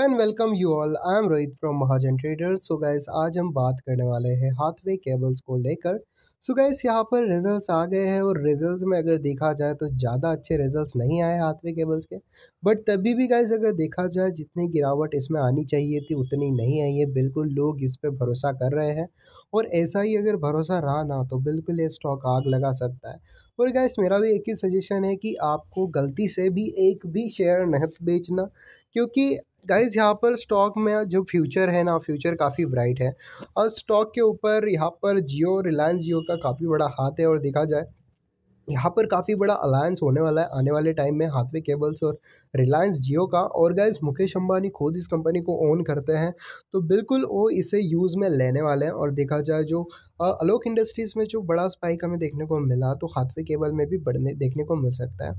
and welcome you all I am Rohit from Mahajan trader so guys आज हम बात करने वाले हैं हाथवे केबल्स को लेकर सो गाइस यहाँ पर रिजल्ट्स आ गए हैं और रिजल्ट्स में अगर देखा जाए तो ज़्यादा अच्छे रिजल्ट्स नहीं आए हाथवे केबल्स के बट तभी भी गाइस अगर देखा जाए जितनी गिरावट इसमें आनी चाहिए थी उतनी नहीं आई है बिल्कुल लोग इस पर भरोसा कर रहे हैं और ऐसा ही अगर भरोसा रहा ना तो बिल्कुल ये स्टॉक आग लगा सकता है और गाइस मेरा भी एक ही सजेशन है कि आपको गलती से भी एक भी शेयर नहीं बेचना क्योंकि गाइज यहाँ पर स्टॉक में जो फ्यूचर है ना फ्यूचर काफ़ी ब्राइट है और स्टॉक के ऊपर यहाँ पर जियो रिलायंस जियो का काफ़ी बड़ा हाथ है और देखा जाए यहाँ पर काफ़ी बड़ा अलायंस होने वाला है आने वाले टाइम में हाथवे केबल्स और रिलायंस जियो का और गाइज मुकेश अंबानी खुद इस कंपनी को ओन करते हैं तो बिल्कुल वो इसे यूज़ में लेने वाले हैं और देखा जाए जो अलोक इंडस्ट्रीज़ में जो बड़ा स्पाइक हमें देखने को मिला तो हाथवे केबल में भी बढ़ने देखने को मिल सकता है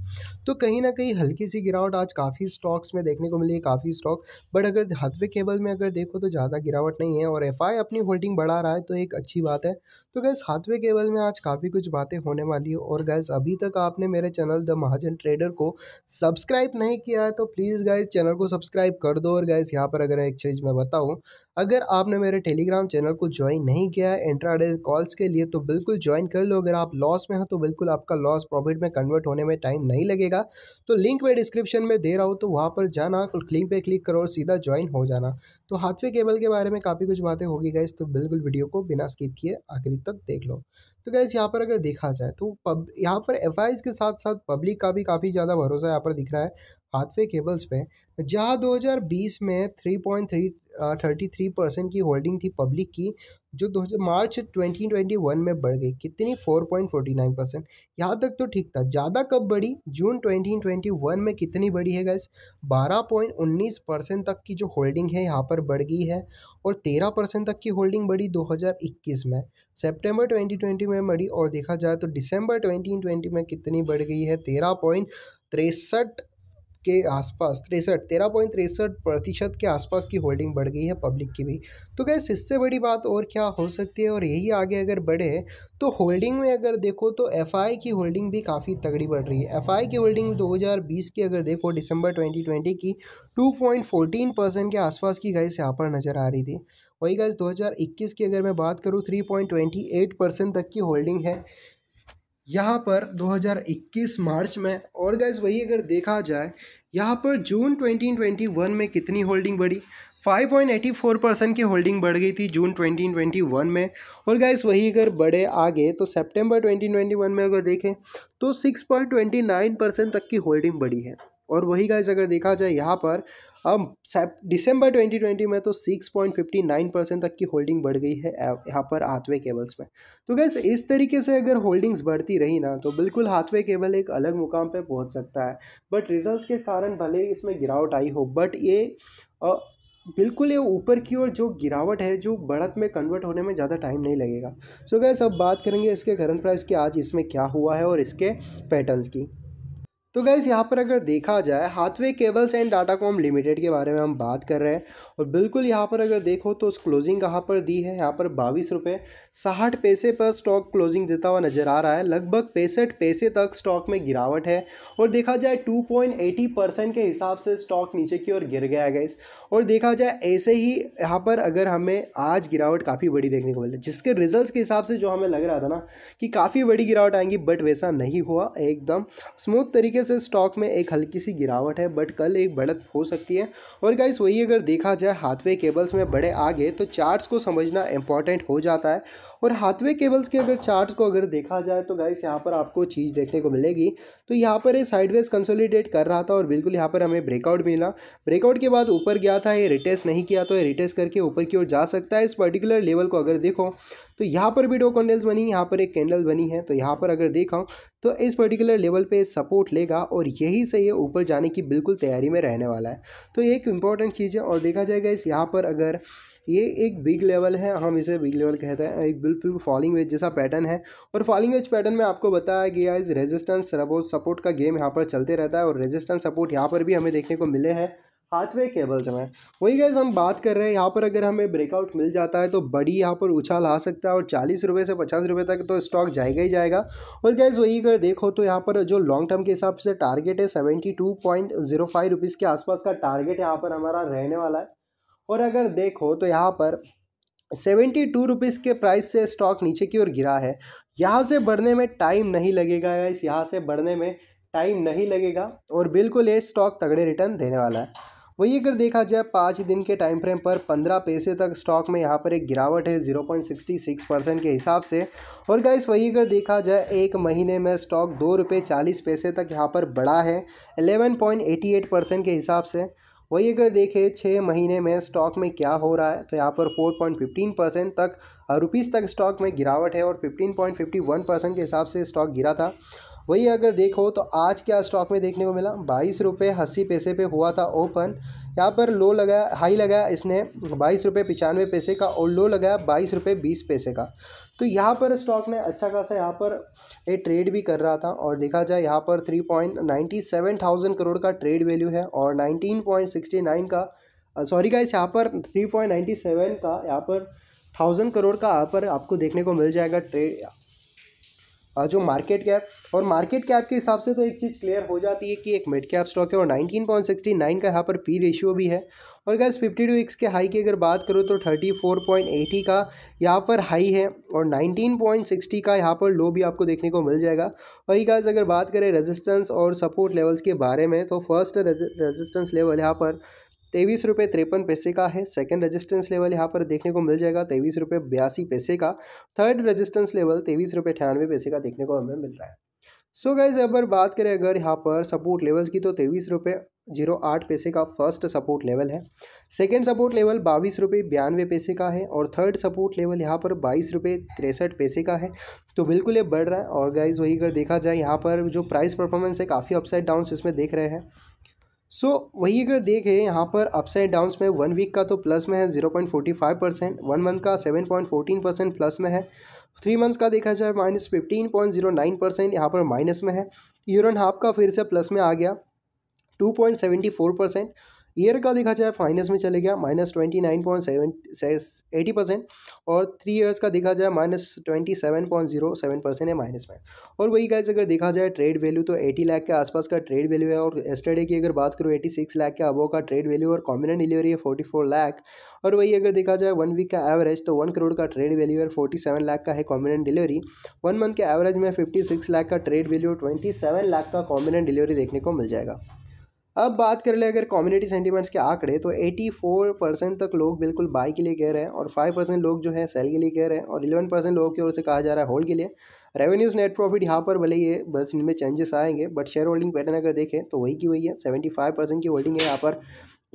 तो कहीं ना कहीं हल्की सी गिरावट आज काफ़ी स्टॉक्स में देखने को मिली है काफ़ी स्टॉक बट अगर हाथवे केबल में अगर देखो तो ज़्यादा गिरावट नहीं है और एफ अपनी होल्डिंग बढ़ा रहा है तो एक अच्छी बात है तो गैस हाथवे केबल में आज काफ़ी कुछ बातें होने वाली है और गैस अभी तक आपने मेरे चैनल द महाजन ट्रेडर को सब्सक्राइब नहीं किया है तो प्लीज़ गैस चैनल को सब्सक्राइब कर दो और गैस यहाँ पर अगर एक चीज़ मैं बताऊँ अगर आपने मेरे टेलीग्राम चैनल को ज्वाइन नहीं किया है इंट्राडे कॉल्स के लिए तो बिल्कुल ज्वाइन कर लो अगर आप लॉस में हो तो बिल्कुल आपका लॉस प्रॉफिट में कन्वर्ट होने में टाइम नहीं लगेगा तो लिंक मैं डिस्क्रिप्शन में दे रहा हूँ तो वहाँ पर जाना लिंक पे क्लिक करो और सीधा ज्वाइन हो जाना तो हाथवे केबल के बारे में काफ़ी कुछ बातें होगी गई तो बिल्कुल वीडियो को बिना स्किप किए आखिरी तक देख लो तो गैस यहाँ पर अगर देखा जाए तो पब यहाँ पर एफ के साथ साथ पब्लिक का भी काफ़ी ज़्यादा भरोसा यहाँ पर दिख रहा है हाथवे केबल्स पे जहाँ 2020 में 3.33 परसेंट की होल्डिंग थी पब्लिक की जो दो मार्च 2021 में बढ़ गई कितनी 4.49 परसेंट यहाँ तक तो ठीक था ज़्यादा कब बढ़ी जून 2021 में कितनी बढ़ी है गैस 12.19 परसेंट तक की जो होल्डिंग है यहाँ पर बढ़ गई है और 13 परसेंट तक की होल्डिंग बढ़ी 2021 में सेप्टेम्बर 2020 में बढ़ी और देखा जाए तो दिसंबर 2020 में कितनी बढ़ गई है तेरह पॉइंट तिरसठ के आसपास तिरसठ तेरह पॉइंट तिरसठ प्रतिशत के आसपास की होल्डिंग बढ़ गई है पब्लिक की भी तो गैस इससे बड़ी बात और क्या हो सकती है और यही आगे अगर बढ़े तो होल्डिंग में अगर देखो तो एफ की होल्डिंग भी काफ़ी तगड़ी बढ़ रही है एफ की होल्डिंग 2020 की अगर देखो दिसंबर 2020 की 2.14 परसेंट के आसपास की गैस यहाँ पर नज़र आ रही थी वही गैस 2021 की अगर मैं बात करूँ 3.28 परसेंट तक की होल्डिंग है यहाँ पर 2021 मार्च में और गैस वही अगर देखा जाए यहाँ पर जून 2021 में कितनी होल्डिंग बढ़ी 5.84 परसेंट की होल्डिंग बढ़ गई थी जून 2021 में और गाइस वही अगर बढ़े आगे तो सितंबर 2021 में अगर देखें तो 6.29 परसेंट तक की होल्डिंग बढ़ी है और वही गाइज अगर देखा जाए यहाँ पर अब दिसंबर 2020 में तो 6.59 परसेंट तक की होल्डिंग बढ़ गई है यहाँ पर हाथवे केबल्स में तो गैस इस तरीके से अगर होल्डिंग्स बढ़ती रही ना तो बिल्कुल हाथवे केबल एक अलग मुकाम पे पहुँच सकता है बट रिजल्ट्स के कारण भले ही इसमें गिरावट आई हो बट ये आ, बिल्कुल ये ऊपर की ओर जो गिरावट है जो बढ़त में कन्वर्ट होने में ज़्यादा टाइम नहीं लगेगा सो गैस अब बात करेंगे इसके करंट प्राइस की आज इसमें क्या हुआ है और इसके पैटर्न की तो गैस यहाँ पर अगर देखा जाए Hathway cables and Datacom limited के बारे में हम बात कर रहे हैं और बिल्कुल यहाँ पर अगर देखो तो उस क्लोजिंग कहाँ पर दी है यहाँ पर बाईस रुपये साठ पैसे पर स्टॉक क्लोजिंग देता हुआ नज़र आ रहा है लगभग पैंसठ पैसे तक स्टॉक में गिरावट है और देखा जाए टू पॉइंट एटी परसेंट के हिसाब से स्टॉक नीचे की ओर गिर गया गैस और देखा जाए ऐसे ही यहाँ पर अगर हमें आज गिरावट काफ़ी बड़ी देखने को मिली जिसके रिजल्ट के हिसाब से जो हमें लग रहा था ना कि काफ़ी बड़ी गिरावट आएंगी बट वैसा नहीं हुआ एकदम स्मूथ तरीके तरीके से स्टॉक में एक हल्की सी गिरावट है बट कल एक बढ़त हो सकती है और गाइस वही अगर देखा जाए हाथवे केबल्स में बड़े आगे तो चार्ट्स को समझना इंपॉर्टेंट हो जाता है और हाथवे केबल्स के अगर चार्ट को अगर देखा जाए तो गाइस यहाँ पर आपको चीज़ देखने को मिलेगी तो यहाँ पर ये साइडवेज कंसोलिडेट कर रहा था और बिल्कुल यहाँ पर हमें ब्रेकआउट मिला ब्रेकआउट के बाद ऊपर गया था ये रिटेस्ट नहीं किया तो ये रिटेस्ट करके ऊपर की ओर जा सकता है इस पर्टिकुलर लेवल को अगर देखो तो यहाँ पर भी दो कैंडल्स बनी यहाँ पर एक कैंडल बनी है तो यहाँ पर अगर देखा तो इस पर्टिकुलर लेवल पे सपोर्ट लेगा और यही से ये ऊपर जाने की बिल्कुल तैयारी में रहने वाला है तो ये एक इम्पॉर्टेंट चीज़ है और देखा जाएगा इस यहाँ पर अगर ये एक बिग लेवल है हम इसे बिग लेवल कहते हैं एक बिल्कुल फॉलिंग वेज जैसा पैटर्न है और फॉलिंग वेज पैटर्न में आपको बताया गया इस रेजिस्टेंस सपोर्ट का गेम यहाँ पर चलते रहता है और रेजिस्टेंस सपोर्ट यहाँ पर भी हमें देखने को मिले हैं हाथवे केबल्स में वही गैस हम बात कर रहे हैं यहाँ पर अगर हमें ब्रेकआउट मिल जाता है तो बड़ी यहाँ पर उछाल आ सकता है और चालीस रुपये से पचास रुपये तक तो स्टॉक जाएगा ही जाएगा और गैस वही अगर देखो तो यहाँ पर जो लॉन्ग टर्म के हिसाब से टारगेट है seventy two point zero five rupees के आसपास का टारगेट यहाँ पर हमारा रहने वाला है और अगर देखो तो यहाँ पर सेवेंटी टू रुपीज़ के प्राइस से स्टॉक नीचे की ओर गिरा है यहाँ से बढ़ने में टाइम नहीं लगेगा इस यहाँ से बढ़ने में टाइम नहीं लगेगा और बिल्कुल ये स्टॉक तगड़े रिटर्न देने वाला है वही अगर देखा जाए पाँच दिन के टाइम फ्रेम पर पंद्रह पैसे तक स्टॉक में यहाँ पर एक गिरावट है zero point sixty six percent के हिसाब से और गाइस वही अगर देखा जाए एक महीने में स्टॉक दो रुपये चालीस पैसे तक यहाँ पर बढ़ा है eleven point eighty eight percent के हिसाब से वही अगर देखें छः महीने में स्टॉक में क्या हो रहा है तो यहाँ पर 4.15 परसेंट तक रुपीज़ तक स्टॉक में गिरावट है और 15.51 परसेंट के हिसाब से स्टॉक गिरा था वही अगर देखो तो आज क्या स्टॉक में देखने को मिला बाईस रुपये अस्सी पैसे पे हुआ था ओपन यहाँ पर लो लगाया हाई लगाया इसने बाईस रुपये पचानवे पैसे का और लो लगाया बाईस रुपये बीस पैसे का तो यहाँ पर स्टॉक ने अच्छा खासा यहाँ पर ये ट्रेड भी कर रहा था और देखा जाए यहाँ पर three point ninety seven thousand crore का ट्रेड वैल्यू है और नाइनटीन पॉइंट सिक्सटी नाइन का सॉरी का इस यहाँ पर थ्री पॉइंट नाइन्टी सेवन का यहाँ पर थाउजेंड करोड़ का यहाँ पर आपको देखने को मिल जाएगा ट्रेड जो मार्केट कैप और मार्केट कैप के हिसाब से तो एक चीज़ क्लियर हो जाती है कि एक मिड कैप स्टॉक है और 19.69 का यहाँ पर पी रेशियो भी है और गैस 52 एक्स के हाई की अगर बात करो तो 34.80 का यहाँ पर हाई है और 19.60 का यहाँ पर लो भी आपको देखने को मिल जाएगा वही गैस अगर बात करें रेजिस्टेंस और सपोर्ट लेवल्स के बारे में तो फर्स्ट रेजिस्टेंस लेवल यहाँ पर तेईस रुपये तिरपन पैसे का है सेकंड रेजिस्टेंस लेवल यहाँ पर देखने को मिल जाएगा तेईस रुपये बयासी पैसे का थर्ड रेजिस्टेंस लेवल तेईस रुपये अठानवे पैसे का देखने को हमें मिल रहा है सो गाइज अगर बात करें अगर यहाँ पर सपोर्ट लेवल्स की तो तेईस रुपये जीरो आठ पैसे का फर्स्ट सपोर्ट लेवल है सेकेंड सपोर्ट लेवल बाईस रुपये बयानवे पैसे का है और थर्ड सपोर्ट लेवल यहाँ पर बाईस रुपये तिरसठ पैसे का है तो बिल्कुल ये बढ़ रहा है और गाइज वही अगर देखा जाए यहाँ पर जो प्राइस परफॉर्मेंस है काफ़ी अपसाइड डाउन इसमें देख रहे हैं सो so, वही अगर देखें यहाँ पर अपसाइड एंड डाउन्स में वन वीक का तो प्लस में है zero point forty five percent one month का seven point fourteen percent plus में है थ्री मंथ्स का देखा जाए minus fifteen point zero nine percent यहाँ पर माइनस में है ईयर एंड हाफ का फिर से प्लस में आ गया two point seventy four percent year का देखा जाए फाइनेंस में चले गया minus twenty nine point seven eighty percent और थ्री ईयर्स का देखा जाए minus twenty seven point zero seven percent है माइनस में और वही गाइज अगर देखा जाए ट्रेड वैल्यू तो एटी लाख के आसपास का ट्रेड वैल्यू है और एस्टरडे की अगर बात करूँ एटी सिक्स लाख के अबो का ट्रेड वैल्यू और कॉम्बिनेट डिलीवरी है फोर्टी फोर लाख और वही अगर देखा जाए वन वीक का एवरेज तो वन करोड़ का ट्रेड वैल्यू है फोर्टी सेवन लाख का है कॉम्बिनेट डिलीवरी वन मंथ के एवरेज में फिफ्टी सिक्स लाख का trade value twenty seven lakh का कॉम्बिनेट डिलीवरी देखने को मिल जाएगा अब बात कर ले अगर कम्युनिटी सेंटीमेंट्स के आंकड़े तो 84 परसेंट तक लोग बिल्कुल बाई के लिए कह रहे हैं और 5 परसेंट लोग जो है सेल के लिए कह रहे हैं और 11 परसेंट लोगों की ओर से कहा जा रहा है होल्ड के लिए रेवेन्यूज नेट प्रॉफिट यहाँ पर भले ये बस इनमें चेंजेस आएंगे बट शेयर होल्डिंग पैटर्न अगर देखें तो वही की वही है सेवेंटी फाइव परसेंट की होल्डिंग है यहाँ पर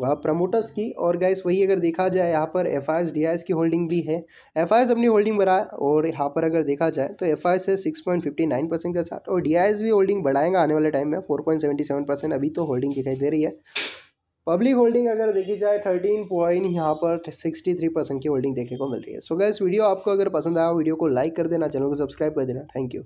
वहाँ प्रमोटर्स की और गैस वही अगर देखा जाए यहाँ पर एफ आई एस की होल्डिंग भी है एफ आई अपनी होल्डिंग बढ़ाए और यहाँ पर अगर देखा जाए तो एफ आई है six point fifty nine percent के साथ और डी भी होल्डिंग बढ़ाएगा आने वाले टाइम में four point seventy seven percent अभी तो होल्डिंग दिखाई दे रही है पब्लिक होल्डिंग अगर देखी जाए थर्टीन पॉइंट यहाँ पर सिक्सटी थ्री परसेंट की होल्डिंग देखने को मिल रही है सो गैस वीडियो आपको अगर पसंद आया वीडियो को लाइक कर देना चैनल को सब्सक्राइब कर देना थैंक यू